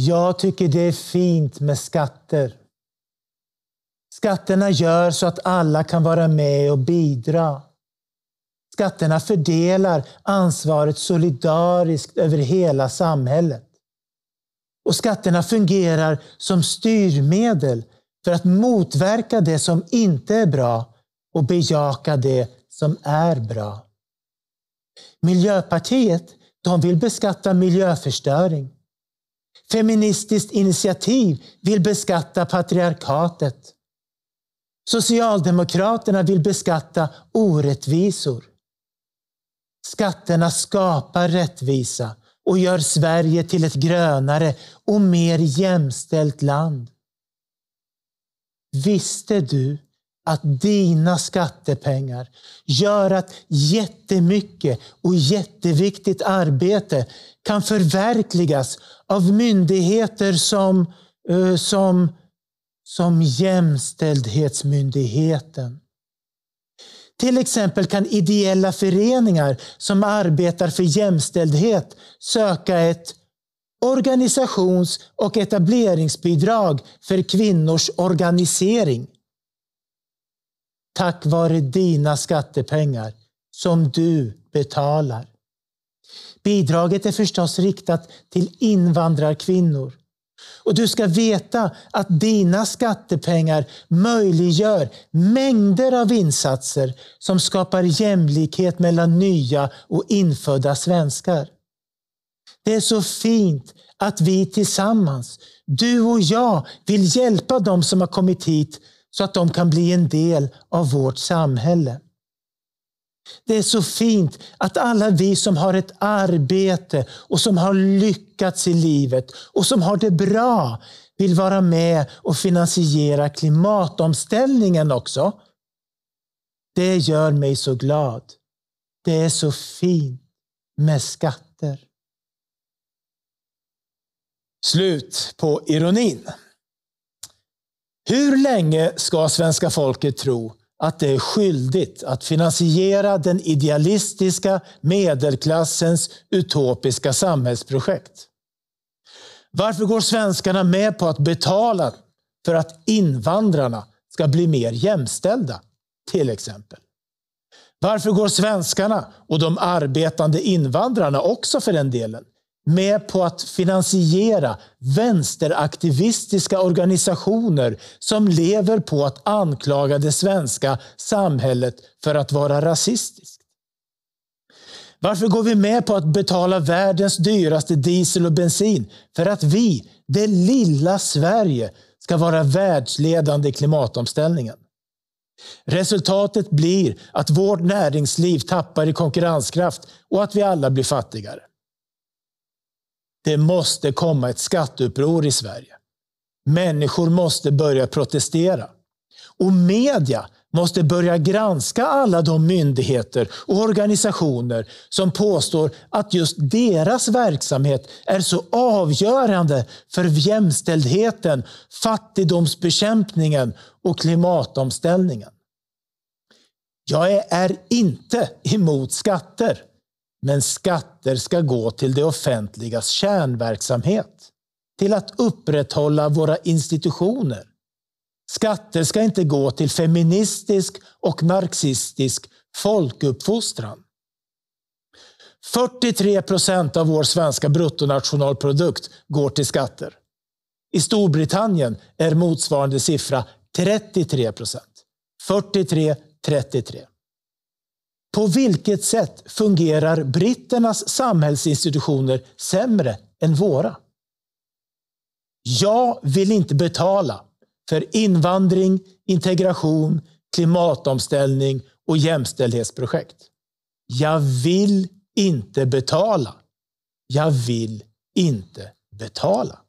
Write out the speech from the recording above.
Jag tycker det är fint med skatter. Skatterna gör så att alla kan vara med och bidra. Skatterna fördelar ansvaret solidariskt över hela samhället. Och skatterna fungerar som styrmedel för att motverka det som inte är bra och bejaka det som är bra. Miljöpartiet de vill beskatta miljöförstöring. Feministiskt initiativ vill beskatta patriarkatet. Socialdemokraterna vill beskatta orättvisor. Skatterna skapar rättvisa och gör Sverige till ett grönare och mer jämställt land. Visste du att dina skattepengar gör att jättemycket och jätteviktigt arbete kan förverkligas av myndigheter som, eh, som, som Jämställdhetsmyndigheten. Till exempel kan ideella föreningar som arbetar för jämställdhet söka ett organisations och etableringsbidrag för kvinnors organisering tack vare dina skattepengar som du betalar. Bidraget är förstås riktat till invandrarkvinnor. Och du ska veta att dina skattepengar möjliggör mängder av insatser som skapar jämlikhet mellan nya och infödda svenskar. Det är så fint att vi tillsammans, du och jag, vill hjälpa dem som har kommit hit så att de kan bli en del av vårt samhälle. Det är så fint att alla vi som har ett arbete och som har lyckats i livet och som har det bra vill vara med och finansiera klimatomställningen också. Det gör mig så glad. Det är så fint med skatter. Slut på ironin. Hur länge ska svenska folket tro att det är skyldigt att finansiera den idealistiska medelklassens utopiska samhällsprojekt? Varför går svenskarna med på att betala för att invandrarna ska bli mer jämställda, till exempel? Varför går svenskarna, och de arbetande invandrarna också för den delen, med på att finansiera vänsteraktivistiska organisationer som lever på att anklaga det svenska samhället för att vara rasistiskt? Varför går vi med på att betala världens dyraste diesel och bensin? För att vi, det lilla Sverige, ska vara världsledande i klimatomställningen. Resultatet blir att vårt näringsliv tappar i konkurrenskraft och att vi alla blir fattigare. Det måste komma ett skatteuppror i Sverige. Människor måste börja protestera. Och media måste börja granska alla de myndigheter och organisationer som påstår att just deras verksamhet är så avgörande för jämställdheten, fattigdomsbekämpningen och klimatomställningen. Jag är inte emot skatter. Men skatter ska gå till det offentligas kärnverksamhet. Till att upprätthålla våra institutioner. Skatter ska inte gå till feministisk och marxistisk folkuppfostran. 43 procent av vår svenska bruttonationalprodukt går till skatter. I Storbritannien är motsvarande siffra 33 procent. 43, 33. På vilket sätt fungerar britternas samhällsinstitutioner sämre än våra? Jag vill inte betala för invandring, integration, klimatomställning och jämställdhetsprojekt. Jag vill inte betala. Jag vill inte betala.